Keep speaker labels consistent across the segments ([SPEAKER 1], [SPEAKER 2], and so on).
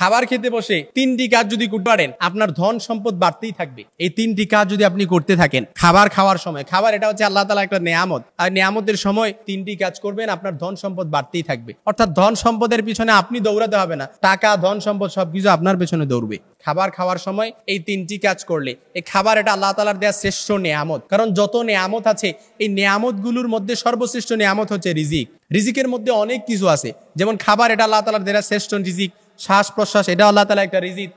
[SPEAKER 1] খাবার খেতে বসে তিনটি কাজ যদি করতে পারেন আপনার ধন সম্পদ বাড়তেই থাকবে এই তিনটি কাজ যদি আপনি করতে থাকেন খাবার খাওয়ার সময় খাবার এটা হচ্ছে আল্লাহ তালা একটা নিয়ামত আর নিয়ামতের সময় তিনটি কাজ করবেন আপনার ধন সম্পদ বাড়তেই থাকবে অর্থাৎ ধন সম্পদের পিছনে আপনি দৌড়াতে হবে না টাকা ধন সম্পদ সবকিছু আপনার পেছনে দৌড়বে খাবার খাওয়ার সময় এই তিনটি কাজ করলে এই খাবার এটা আল্লাহ তালার দেওয়া শ্রেষ্ঠ নেয়ামত কারণ যত নেয়ামত আছে এই গুলোর মধ্যে সর্বশ্রেষ্ঠ নেয়ামত হচ্ছে রিজিক রিজিকের মধ্যে অনেক কিছু আছে যেমন খাবার এটা আল্লাহ তালার দেওয়া শ্রেষ্ঠ রিজিক শ্বাস প্রশ্বাস এটা আল্লাহ তালা একটা রিজিক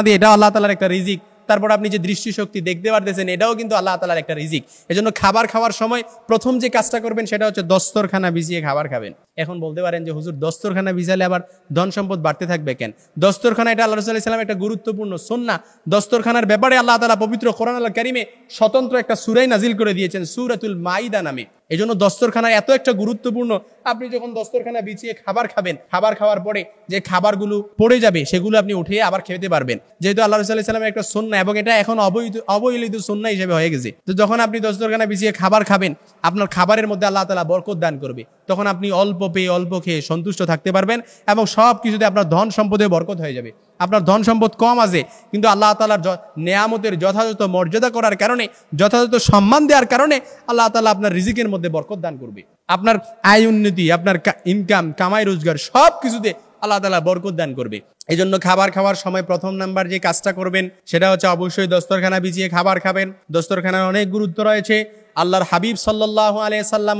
[SPEAKER 1] আদি এটা আল্লাহ তালার একটা রিজিক তারপর আপনি যে দৃষ্টিশক্তি দেখতে পারতেছেন এটাও কিন্তু আল্লাহ তালার একটা রিজিক এজন্য খাবার খাওয়ার সময় প্রথম যে কাজটা করবেন সেটা হচ্ছে দস্তরখানা ভিজিয়ে খাবার খাবেন এখন বলতে পারেন যে হুজুর দস্তরখানা ভিজালে আবার ধন সম্পদ বাড়তে থাকবে কেন দস্তরখানা এটা আল্লাহ রসুল্লাহ ইসলাম একটা গুরুত্বপূর্ণ সন্না দস্তরখানার ব্যাপারে আল্লাহ তালা পবিত্র কোরআন আল্লাহ কারিমে স্বতন্ত্র একটা সুরাই নাজিল করে দিয়েছেন সুরাতুল মাইদা নামে এই জন্য দস্তরখানা এত একটা গুরুত্বপূর্ণ আপনি যখন দস্তরখানা বিছিয়ে খাবার খাবেন খাবার খাওয়ার পরে যে খাবারগুলো পড়ে যাবে সেগুলো আপনি উঠে আবার খেতে পারবেন যেহেতু আল্লাহ রসুল্লাহ ইসলামের একটা সন্না এবং এটা এখন অবৈধ অবহেলিত সন্না হিসেবে হয়ে গেছে তো যখন আপনি দস্তরখানা বিছিয়ে খাবার খাবেন আপনার খাবারের মধ্যে আল্লাহ তালা বরকত দান করবে তখন আপনি অল্প পেয়ে অল্প খেয়ে সন্তুষ্ট থাকতে পারবেন এবং সব কিছুতে আপনার ধন সম্পদে বরকত হয়ে যাবে আপনার ধন সম্পদ কম আছে কিন্তু আল্লাহ তালার নেয়ামতের যথাযথ মর্যাদা করার কারণে যথাযথ সম্মান দেওয়ার কারণে আল্লাহ তালা আপনার রিজিকের মধ্যে বরকত দান করবে আপনার আয় উন্নতি আপনার ইনকাম কামাই রোজগার সব কিছুতে আল্লাহ তালা বরকত দান করবে এই জন্য খাবার খাওয়ার সময় প্রথম নাম্বার যে কাজটা করবেন সেটা হচ্ছে অবশ্যই দস্তরখানা বিছিয়ে খাবার খাবেন দস্তরখানার অনেক গুরুত্ব রয়েছে আল্লাহর হাবিব সাল্লাহ আলিয়া সাল্লাম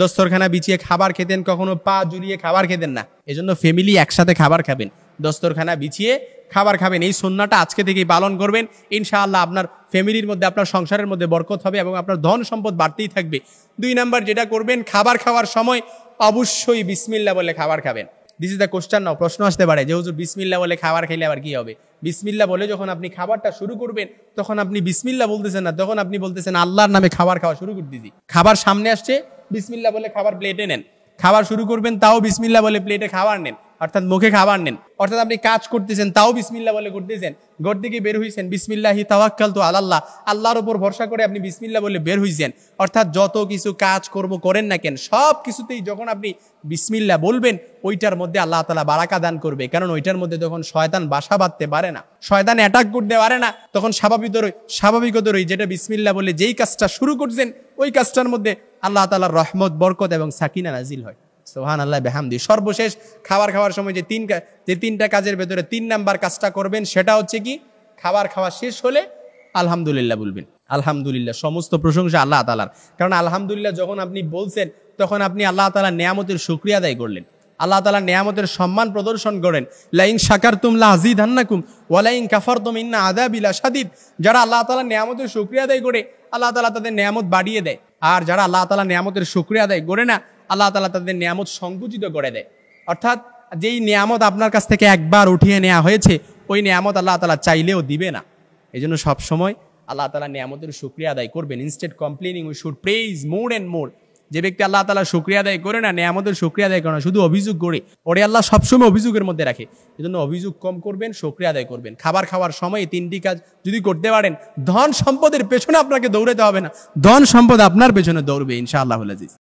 [SPEAKER 1] দস্তরখানা বিছিয়ে খাবার খেতেন কখনো পা জুড়িয়ে খাবার খেতেন না এজন্য ফ্যামিলি একসাথে খাবার খাবেন দস্তরখানা বিছিয়ে খাবার খাবেন এই সন্ন্যাটা আজকে থেকেই পালন করবেন ইনশাআল্লাহ আপনার ফ্যামিলির মধ্যে আপনার সংসারের মধ্যে বরকত হবে এবং আপনার ধন সম্পদ বাড়তেই থাকবে দুই নাম্বার যেটা করবেন খাবার খাওয়ার সময় অবশ্যই বিসমিল্লা বলে খাবার খাবেন this is the question now প্রশ্ন আসতে পারে যে হুজুর বিসমিল্লা বলে খাবার খেলে আবার কী হবে বিসমিল্লা বলে যখন আপনি খাবারটা শুরু করবেন তখন আপনি বিসমিল্লা বলতেছেন না তখন আপনি বলতেছেন আল্লাহর নামে খাবার খাওয়া শুরু করে দিদি খাবার সামনে আসছে বিসমিল্লা বলে খাবার প্লেটে নেন খাবার শুরু করবেন তাও বিসমিল্লা বলে প্লেটে খাবার নেন অর্থাৎ মুখে খাবার নেন অর্থাৎ আপনি কাজ করতেছেন তাও বিসমিল্লা বলে করতেছেন ঘর থেকে বের হয়েছেন বিসমিল্লাহি তাওয়াক্কাল তো আল্লাহ আল্লাহর ওপর ভরসা করে আপনি বিসমিল্লা বলে বের হয়েছেন অর্থাৎ যত কিছু কাজ কর্ম করেন না কেন সব কিছুতেই যখন আপনি বিসমিল্লা বলবেন ওইটার মধ্যে আল্লাহ তালা বারাকা দান করবে কারণ ওইটার মধ্যে তখন শয়তান বাসা বাঁধতে পারে না শয়তান অ্যাটাক করতে পারে না তখন স্বাভাবিক স্বাভাবিকত রই যেটা বিসমিল্লা বলে যেই কাজটা শুরু করছেন ওই কাজটার মধ্যে আল্লাহ তালার রহমত বরকত এবং সাকিনা নাজিল হয় সোহান আল্লাহ বেহামদি সর্বশেষ খাবার খাওয়ার সময় যে তিন যে তিনটা কাজের ভেতরে তিন নাম্বার কাজটা করবেন সেটা হচ্ছে কি খাবার খাওয়া শেষ হলে আলহামদুলিল্লাহ বলবেন আলহামদুলিল্লাহ সমস্ত প্রশংসা আল্লাহ তালার কারণ আলহামদুলিল্লাহ যখন আপনি বলছেন তখন আপনি আল্লাহ তালা নেয়ামতের সুক্রিয়া আদায় করলেন আল্লাহ তালা নেয়ামতের সম্মান প্রদর্শন করেন লাইন সাকার তুমলা লাহিদ হান্নাকুম ওয়ালাইং কাফার তুম ইন্না আদা বিলা সাদিদ যারা আল্লাহ তালা নেয়ামতের সুক্রিয়া আদায় করে আল্লাহ তালা তাদের নেয়ামত বাড়িয়ে দেয় আর যারা আল্লাহ তালা নেয়ামতের সুক্রিয়া আদায় করে না আল্লাহ তালা তাদের নিয়ামত সংকুচিত করে দেয় অর্থাৎ যেই নিয়ামত আপনার কাছ থেকে একবার উঠিয়ে নেওয়া হয়েছে ওই নিয়ামত আল্লাহ তালা চাইলেও দিবে না এই জন্য সবসময় আল্লাহ তালা নিয়ামতের সুক্রিয়া আদায় করবেন instead complaining we should praise more and more যে ব্যক্তি আল্লাহ তালা সুক্রিয়া আদায় করে না নিয়ামতের সুক্রিয়া আদায় করে না শুধু অভিযোগ করে ওরে আল্লাহ সবসময় অভিযোগের মধ্যে রাখে এজন্য অভিযোগ কম করবেন সুক্রিয়া আদায় করবেন খাবার খাওয়ার সময়ে তিনটি কাজ যদি করতে পারেন ধন সম্পদের পেছনে আপনাকে দৌড়াতে হবে না ধন সম্পদ আপনার পেছনে দৌড়বে ইনশাআল্লাহ আল্লাহ